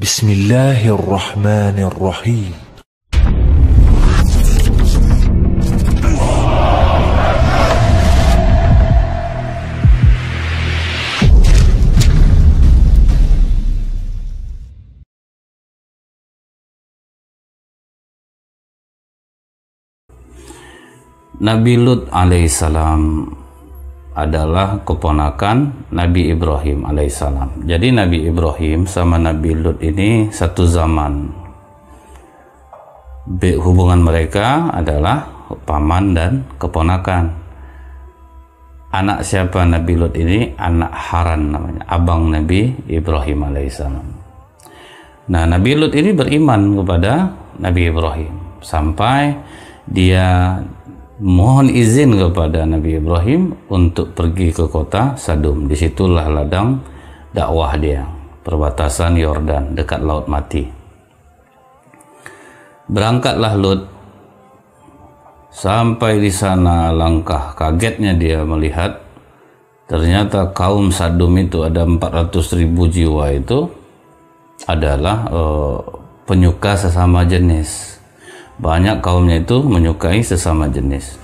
بسم الله الرحمن الرحيم Nabi Lut alaihissalam adalah keponakan Nabi Ibrahim alaihissalam. Jadi Nabi Ibrahim sama Nabi Lut ini satu zaman. Hubungan mereka adalah paman dan keponakan. Anak siapa Nabi Lut ini? Anak Haran namanya, abang Nabi Ibrahim alaihissalam. Nah, Nabi Lut ini beriman kepada Nabi Ibrahim sampai dia mohon izin kepada Nabi Ibrahim untuk pergi ke kota Sadum. Disitulah ladang dakwah dia, perbatasan Yordan dekat Laut Mati. Berangkatlah Lut sampai di sana langkah kagetnya dia melihat ternyata kaum Sadum itu ada 400 ribu jiwa itu adalah uh, penyuka sesama jenis banyak kaumnya itu menyukai sesama jenis.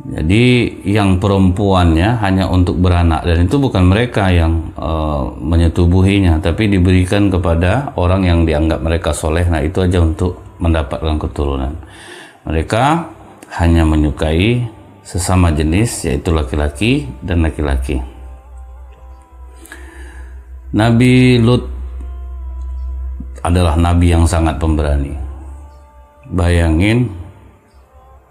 Jadi yang perempuannya hanya untuk beranak dan itu bukan mereka yang e, menyetubuhinya, tapi diberikan kepada orang yang dianggap mereka soleh. Nah itu aja untuk mendapatkan keturunan. Mereka hanya menyukai sesama jenis yaitu laki-laki dan laki-laki. Nabi Lut adalah nabi yang sangat pemberani Bayangin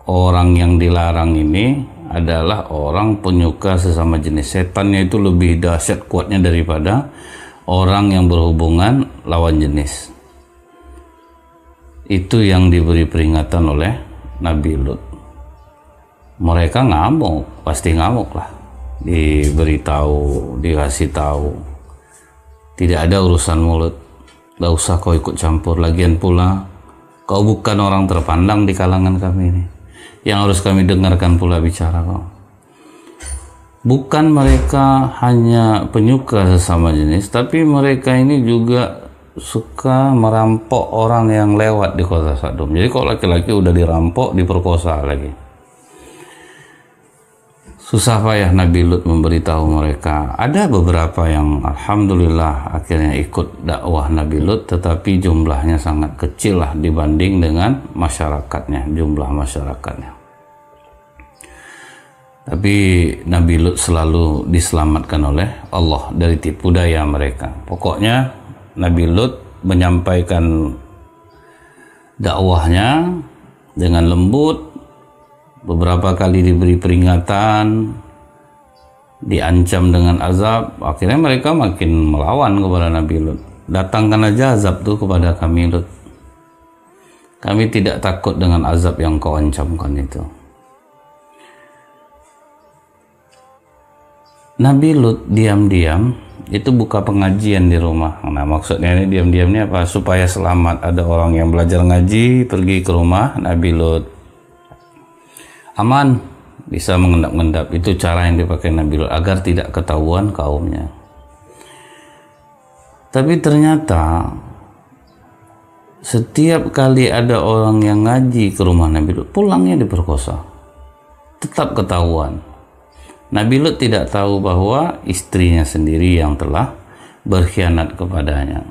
orang yang dilarang ini adalah orang penyuka sesama jenis setannya itu lebih dahsyat kuatnya daripada orang yang berhubungan lawan jenis itu yang diberi peringatan oleh Nabi Lut mereka ngamuk pasti ngamuk lah diberitahu dikasih tahu tidak ada urusan mulut Tidak usah kau ikut campur lagian pula Kau bukan orang terpandang di kalangan kami ini. Yang harus kami dengarkan pula bicara kau. Bukan mereka hanya penyuka sesama jenis, tapi mereka ini juga suka merampok orang yang lewat di kota Sadum. Jadi kalau laki-laki udah dirampok, diperkosa lagi. Susah payah Nabi Lut memberitahu mereka. Ada beberapa yang alhamdulillah akhirnya ikut dakwah Nabi Lut tetapi jumlahnya sangat kecil lah dibanding dengan masyarakatnya, jumlah masyarakatnya. Tapi Nabi Lut selalu diselamatkan oleh Allah dari tipu daya mereka. Pokoknya Nabi Lut menyampaikan dakwahnya dengan lembut beberapa kali diberi peringatan diancam dengan azab akhirnya mereka makin melawan kepada Nabi Lut datangkan aja azab tuh kepada kami Lut kami tidak takut dengan azab yang kau ancamkan itu Nabi Lut diam-diam itu buka pengajian di rumah nah maksudnya ini diam-diamnya apa supaya selamat ada orang yang belajar ngaji pergi ke rumah Nabi Lut aman bisa mengendap-endap itu cara yang dipakai Nabil agar tidak ketahuan kaumnya tapi ternyata setiap kali ada orang yang ngaji ke rumah Nabi Lut, pulangnya diperkosa. Tetap ketahuan. Nabi Lut tidak tahu bahwa istrinya sendiri yang telah berkhianat kepadanya.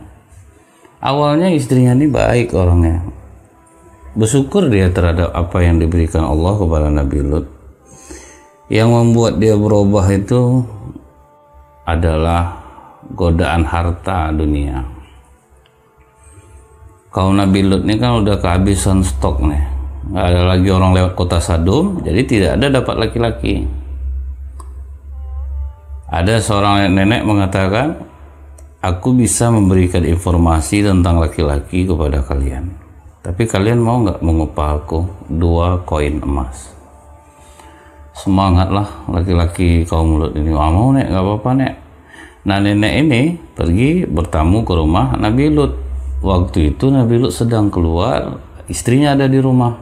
Awalnya istrinya ini baik orangnya, Bersyukur dia terhadap apa yang diberikan Allah kepada Nabi Lut. Yang membuat dia berubah itu adalah godaan harta dunia. Kalau Nabi Lut ini kan udah kehabisan stok nih. Nggak ada lagi orang lewat kota Sadum, jadi tidak ada dapat laki-laki. Ada seorang nenek mengatakan, aku bisa memberikan informasi tentang laki-laki kepada kalian. Tapi kalian mau nggak mengupah aku dua koin emas? Semangatlah laki-laki kaum mulut ini. Ah, mau nek, nggak apa-apa nek. Nah nenek ini pergi bertamu ke rumah Nabi Lut. Waktu itu Nabi Lut sedang keluar, istrinya ada di rumah.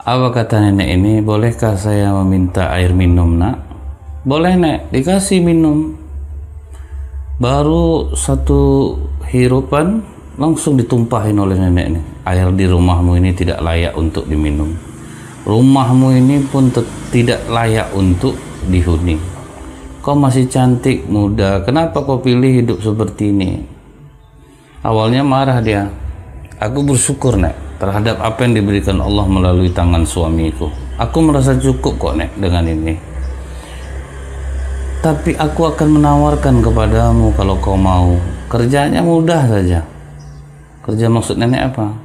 Apa kata nenek ini? Bolehkah saya meminta air minum nak? Boleh nek, dikasih minum. Baru satu hirupan langsung ditumpahin oleh nenek nih. Air di rumahmu ini tidak layak untuk diminum. Rumahmu ini pun tidak layak untuk dihuni. Kau masih cantik, muda. Kenapa kau pilih hidup seperti ini? Awalnya marah dia. Aku bersyukur, Nek, terhadap apa yang diberikan Allah melalui tangan suamiku. Aku merasa cukup kok, Nek, dengan ini. Tapi aku akan menawarkan kepadamu kalau kau mau. Kerjanya mudah saja kerja maksud nenek apa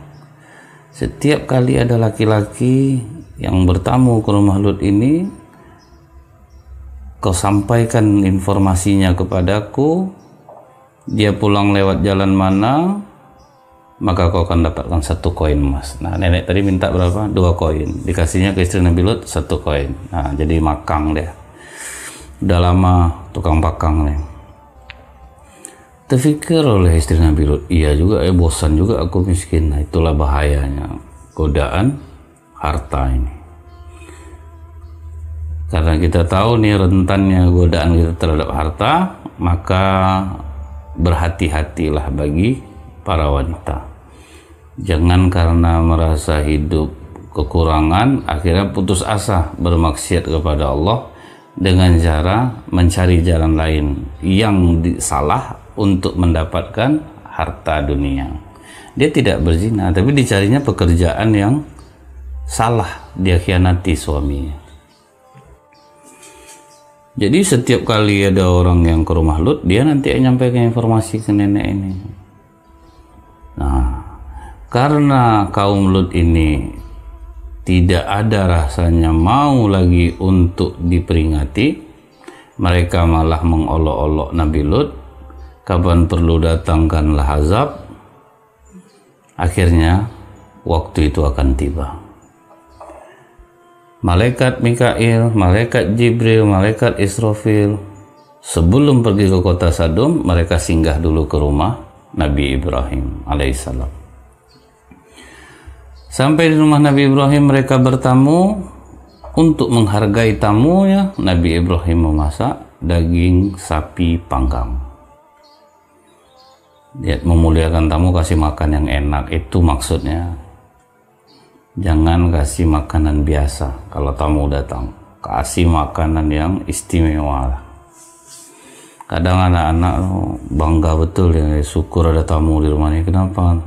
setiap kali ada laki-laki yang bertamu ke rumah Lut ini kau sampaikan informasinya kepadaku dia pulang lewat jalan mana maka kau akan dapatkan satu koin emas. Nah nenek tadi minta berapa? Dua koin. Dikasihnya ke istri Nabi Lut satu koin. Nah jadi makang dia. Udah lama tukang pakang nih. Terfikir oleh istri Nabi Lut, iya juga ya bosan juga aku miskin. Nah itulah bahayanya godaan harta ini. Karena kita tahu nih rentannya godaan kita terhadap harta, maka berhati-hatilah bagi para wanita. Jangan karena merasa hidup kekurangan akhirnya putus asa bermaksiat kepada Allah dengan cara mencari jalan lain yang salah untuk mendapatkan harta dunia. Dia tidak berzina, tapi dicarinya pekerjaan yang salah. Dia khianati suaminya. Jadi setiap kali ada orang yang ke rumah Lut, dia nanti nyampaikan informasi ke nenek ini. Nah, karena kaum Lut ini tidak ada rasanya mau lagi untuk diperingati, mereka malah mengolok-olok Nabi Lut kapan perlu datangkanlah azab akhirnya waktu itu akan tiba malaikat Mikail, malaikat Jibril, malaikat Israfil sebelum pergi ke kota Sadum mereka singgah dulu ke rumah Nabi Ibrahim alaihissalam sampai di rumah Nabi Ibrahim mereka bertamu untuk menghargai tamunya Nabi Ibrahim memasak daging sapi panggang ya, memuliakan tamu kasih makan yang enak itu maksudnya jangan kasih makanan biasa kalau tamu datang kasih makanan yang istimewa kadang anak-anak bangga betul ya syukur ada tamu di rumahnya. kenapa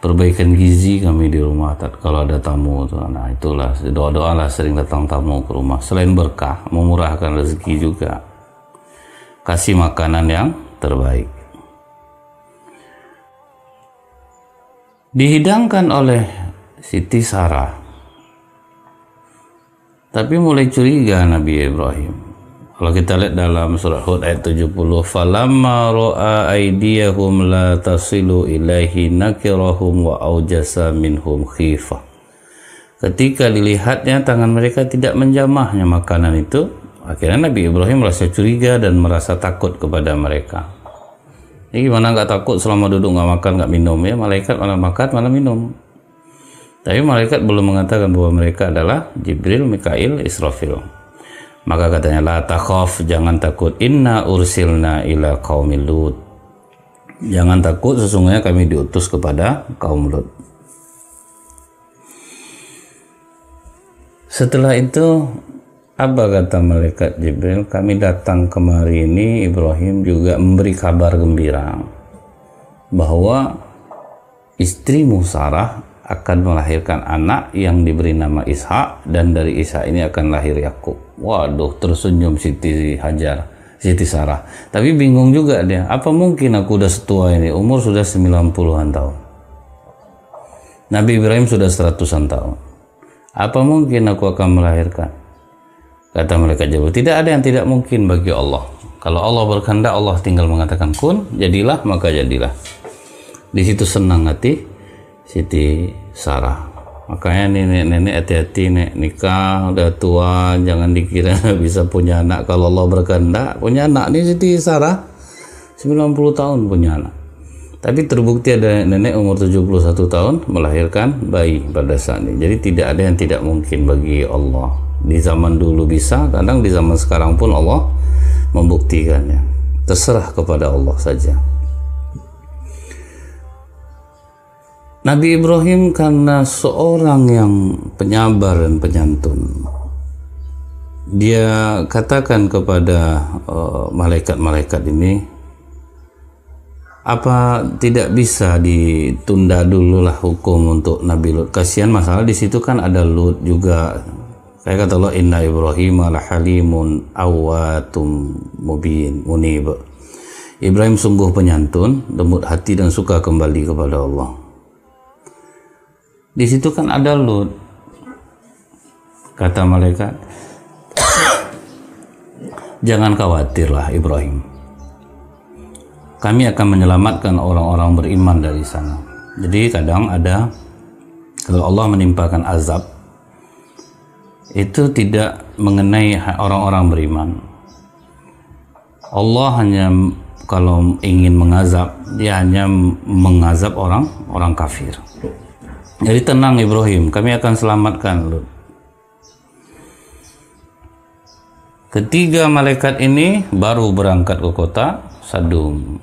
perbaikan gizi kami di rumah kalau ada tamu tuh nah itulah doa lah sering datang tamu ke rumah selain berkah memurahkan rezeki juga kasih makanan yang terbaik dihidangkan oleh Siti Sarah. Tapi mulai curiga Nabi Ibrahim. Kalau kita lihat dalam surah Hud ayat 70, "Falamma ra'a aydiyahum la tasilu ilaihi nakirahum wa aujasa minhum khifah." Ketika dilihatnya tangan mereka tidak menjamahnya makanan itu, akhirnya Nabi Ibrahim merasa curiga dan merasa takut kepada mereka. Ini gimana nggak takut selama duduk nggak makan nggak minum ya malaikat malah makan malah minum. Tapi malaikat belum mengatakan bahwa mereka adalah Jibril, Mikail, Israfil. Maka katanya la takhaf jangan takut inna ursilna ila qaumil lut. Jangan takut sesungguhnya kami diutus kepada kaum Lut. Setelah itu apa kata malaikat Jibril? Kami datang kemari ini Ibrahim juga memberi kabar gembira bahwa istrimu Sarah akan melahirkan anak yang diberi nama Ishak dan dari Ishak ini akan lahir Yakub. Waduh, tersenyum Siti Hajar, Siti Sarah. Tapi bingung juga dia, apa mungkin aku udah setua ini? Umur sudah 90-an tahun. Nabi Ibrahim sudah 100-an tahun. Apa mungkin aku akan melahirkan? Kata mereka jawab, tidak ada yang tidak mungkin bagi Allah. Kalau Allah berkehendak, Allah tinggal mengatakan kun, jadilah maka jadilah. Di situ senang hati Siti Sarah. Makanya nenek-nenek hati-hati nek nikah udah tua jangan dikira bisa punya anak kalau Allah berkehendak punya anak nih Siti Sarah 90 tahun punya anak. Tapi terbukti ada nenek umur 71 tahun melahirkan bayi pada saat ini. Jadi tidak ada yang tidak mungkin bagi Allah di zaman dulu bisa kadang di zaman sekarang pun Allah membuktikannya terserah kepada Allah saja Nabi Ibrahim karena seorang yang penyabar dan penyantun dia katakan kepada eh, malaikat-malaikat uh, ini apa tidak bisa ditunda dululah hukum untuk Nabi Lut kasihan masalah di situ kan ada Lut juga Kayak kata Allah inna Ibrahim al halimun awatum mubin munib. Ibrahim sungguh penyantun, lembut hati dan suka kembali kepada Allah. Di situ kan ada Lut. Kata malaikat, "Jangan khawatirlah Ibrahim. Kami akan menyelamatkan orang-orang beriman dari sana." Jadi kadang ada kalau Allah menimpakan azab itu tidak mengenai orang-orang beriman. Allah hanya kalau ingin mengazab, dia hanya mengazab orang orang kafir. Jadi tenang Ibrahim, kami akan selamatkan lu. Ketiga malaikat ini baru berangkat ke kota Sadum.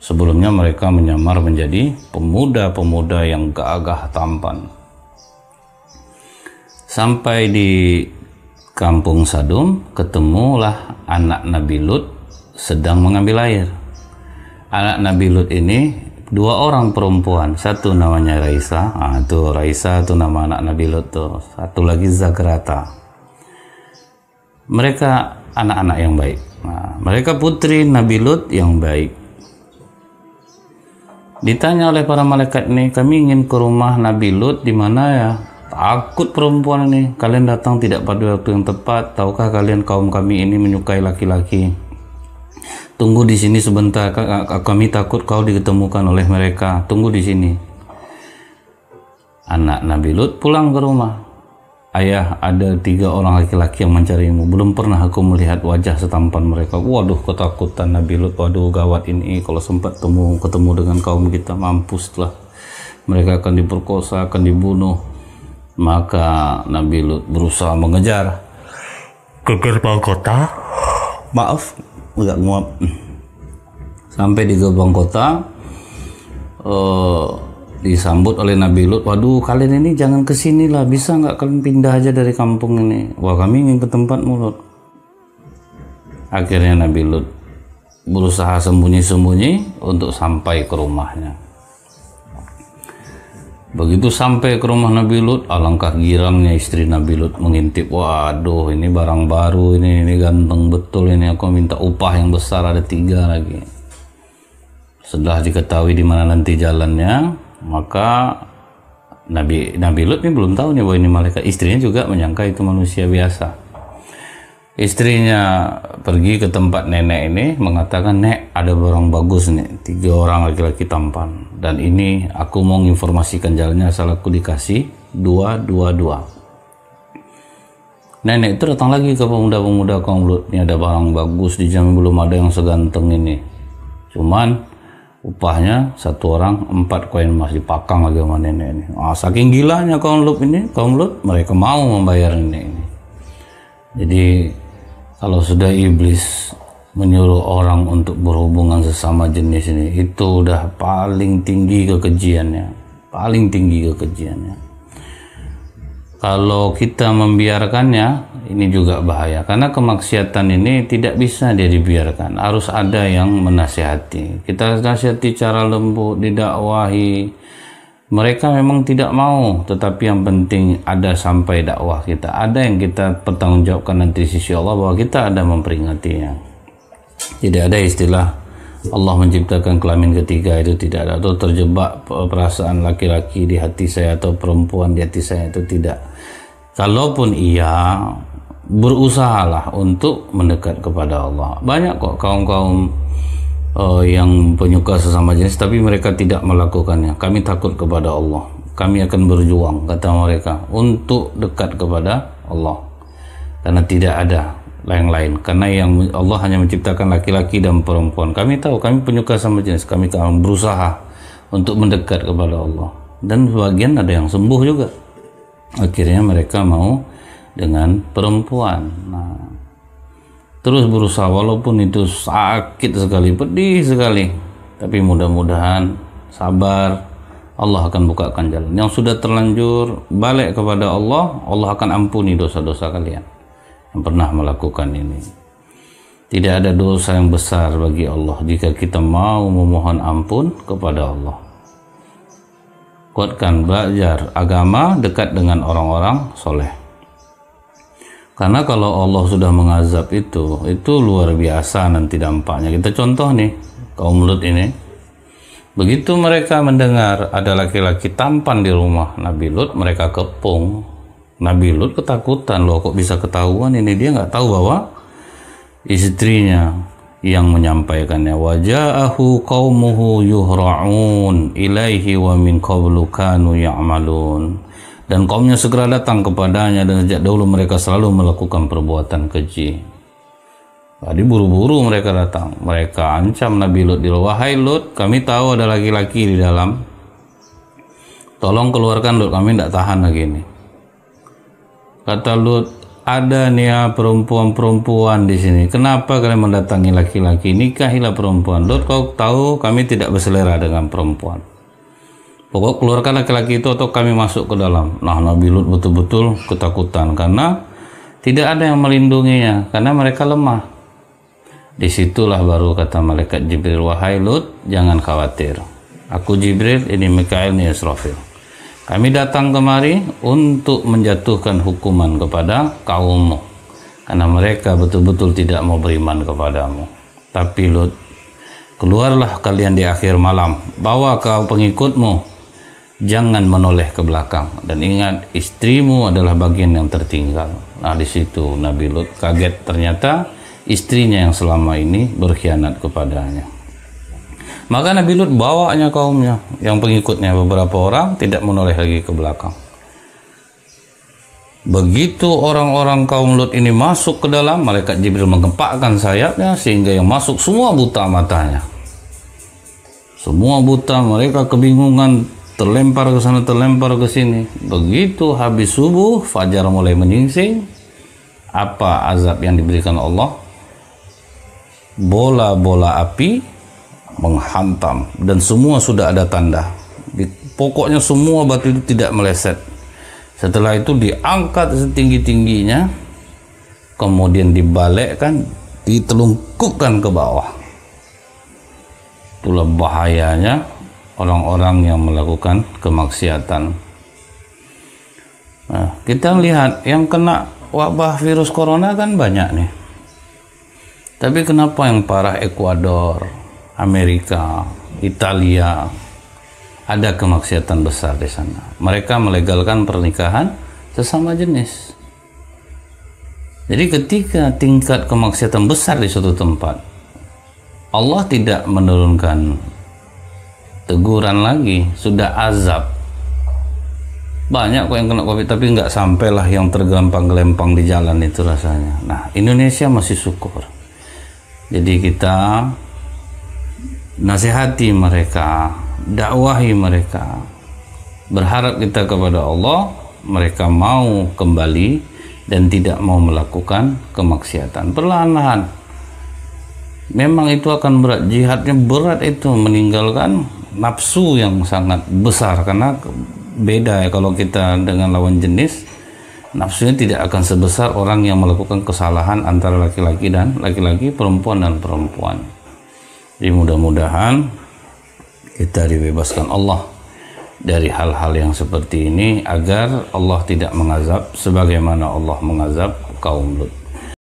Sebelumnya mereka menyamar menjadi pemuda-pemuda yang gagah tampan. Sampai di kampung Sadum, ketemulah anak Nabi Lut sedang mengambil air. Anak Nabi Lut ini dua orang perempuan, satu namanya Raisa, nah, itu Raisa itu nama anak Nabi Lut tuh, satu lagi Zagrata. Mereka anak-anak yang baik. Nah, mereka putri Nabi Lut yang baik. Ditanya oleh para malaikat ini, kami ingin ke rumah Nabi Lut di mana ya? Takut perempuan ini. Kalian datang tidak pada waktu yang tepat. Tahukah kalian kaum kami ini menyukai laki-laki? Tunggu di sini sebentar. Kami takut kau diketemukan oleh mereka. Tunggu di sini. Anak Nabi Lut pulang ke rumah. Ayah, ada tiga orang laki-laki yang mencarimu. Belum pernah aku melihat wajah setampan mereka. Waduh, ketakutan Nabi Lut. Waduh, gawat ini. Kalau sempat temu ketemu dengan kaum kita, mampuslah. Mereka akan diperkosa, akan dibunuh. Maka Nabi Lut berusaha mengejar ke gerbang kota. Maaf, nggak nguap. Sampai di gerbang kota, uh, disambut oleh Nabi Lut. Waduh, kalian ini jangan ke sini lah. Bisa nggak kalian pindah aja dari kampung ini? Wah, kami ingin ke tempat mulut. Akhirnya Nabi Lut berusaha sembunyi-sembunyi untuk sampai ke rumahnya. Begitu sampai ke rumah Nabi Lut, alangkah girangnya istri Nabi Lut mengintip, waduh ini barang baru, ini, ini ganteng betul, ini aku minta upah yang besar ada tiga lagi. Setelah diketahui di mana nanti jalannya, maka Nabi Nabi Lut ini belum tahu nih bahwa ini malaikat. Istrinya juga menyangka itu manusia biasa istrinya pergi ke tempat nenek ini mengatakan nek ada barang bagus nih tiga orang laki-laki tampan dan ini aku mau menginformasikan jalannya asal aku dikasih dua dua dua nenek itu datang lagi ke pemuda-pemuda kaum Lut ini ada barang bagus di jam belum ada yang seganteng ini cuman upahnya satu orang empat koin emas dipakang lagi sama nenek ini ah, saking gilanya kaum Lut ini kaum Lut mereka mau membayar nenek ini jadi kalau sudah iblis menyuruh orang untuk berhubungan sesama jenis ini itu udah paling tinggi kekejiannya paling tinggi kekejiannya kalau kita membiarkannya ini juga bahaya karena kemaksiatan ini tidak bisa dia dibiarkan harus ada yang menasihati kita nasihati cara lembut didakwahi mereka memang tidak mau tetapi yang penting ada sampai dakwah kita ada yang kita pertanggungjawabkan nanti sisi Allah bahwa kita ada memperingatinya tidak ada istilah Allah menciptakan kelamin ketiga itu tidak ada atau terjebak perasaan laki-laki di hati saya atau perempuan di hati saya itu tidak kalaupun iya berusahalah untuk mendekat kepada Allah banyak kok kaum-kaum uh, yang penyuka sesama jenis tapi mereka tidak melakukannya kami takut kepada Allah kami akan berjuang kata mereka untuk dekat kepada Allah karena tidak ada yang lain karena yang Allah hanya menciptakan laki-laki dan perempuan kami tahu kami penyuka sama jenis kami akan berusaha untuk mendekat kepada Allah dan sebagian ada yang sembuh juga akhirnya mereka mau dengan perempuan nah Terus berusaha walaupun itu sakit sekali, pedih sekali. Tapi mudah-mudahan sabar, Allah akan bukakan jalan. Yang sudah terlanjur balik kepada Allah, Allah akan ampuni dosa-dosa kalian yang pernah melakukan ini. Tidak ada dosa yang besar bagi Allah jika kita mau memohon ampun kepada Allah. Kuatkan belajar agama dekat dengan orang-orang soleh. Karena kalau Allah sudah mengazab itu, itu luar biasa nanti dampaknya. Kita contoh nih, kaum Lut ini. Begitu mereka mendengar ada laki-laki tampan di rumah Nabi Lut, mereka kepung. Nabi Lut ketakutan, loh kok bisa ketahuan ini dia nggak tahu bahwa istrinya yang menyampaikannya Wajahahu kaumuhu yuhra'un ilaihi wa min qablu kanu ya'malun dan kaumnya segera datang kepadanya dan sejak dahulu mereka selalu melakukan perbuatan keji. Tadi buru-buru mereka datang. Mereka ancam Nabi Lut di luar Hai Lut, kami tahu ada laki-laki di dalam. Tolong keluarkan Lut, kami tidak tahan lagi ini. Kata Lut, ada nih ya perempuan-perempuan di sini. Kenapa kalian mendatangi laki-laki? Nikahilah perempuan. Lut, kau tahu kami tidak berselera dengan perempuan. Pokok keluarkan laki-laki itu atau kami masuk ke dalam. Nah Nabi Lut betul-betul ketakutan karena tidak ada yang melindunginya karena mereka lemah. Disitulah baru kata malaikat Jibril, wahai Lut, jangan khawatir. Aku Jibril, ini Mikael, ini Israfil. Kami datang kemari untuk menjatuhkan hukuman kepada kaummu. Karena mereka betul-betul tidak mau beriman kepadamu. Tapi Lut, keluarlah kalian di akhir malam. Bawa kau pengikutmu jangan menoleh ke belakang dan ingat istrimu adalah bagian yang tertinggal. Nah di situ Nabi Lut kaget ternyata istrinya yang selama ini berkhianat kepadanya. Maka Nabi Lut bawanya kaumnya yang pengikutnya beberapa orang tidak menoleh lagi ke belakang. Begitu orang-orang kaum Lut ini masuk ke dalam, malaikat Jibril mengempakkan sayapnya sehingga yang masuk semua buta matanya. Semua buta, mereka kebingungan terlempar ke sana terlempar ke sini begitu habis subuh fajar mulai menyingsing apa azab yang diberikan Allah bola-bola api menghantam dan semua sudah ada tanda di, pokoknya semua batu itu tidak meleset setelah itu diangkat setinggi-tingginya kemudian dibalikkan ditelungkupkan ke bawah itulah bahayanya orang-orang yang melakukan kemaksiatan. Nah, kita lihat yang kena wabah virus corona kan banyak nih. Tapi kenapa yang parah Ekuador, Amerika, Italia ada kemaksiatan besar di sana. Mereka melegalkan pernikahan sesama jenis. Jadi ketika tingkat kemaksiatan besar di suatu tempat, Allah tidak menurunkan teguran lagi sudah azab banyak kok yang kena covid tapi nggak sampailah yang tergelampang gelempang di jalan itu rasanya nah Indonesia masih syukur jadi kita nasihati mereka dakwahi mereka berharap kita kepada Allah mereka mau kembali dan tidak mau melakukan kemaksiatan perlahan-lahan memang itu akan berat jihadnya berat itu meninggalkan nafsu yang sangat besar karena beda ya kalau kita dengan lawan jenis nafsunya tidak akan sebesar orang yang melakukan kesalahan antara laki-laki dan laki-laki perempuan dan perempuan jadi mudah-mudahan kita dibebaskan Allah dari hal-hal yang seperti ini agar Allah tidak mengazab sebagaimana Allah mengazab kaum Lut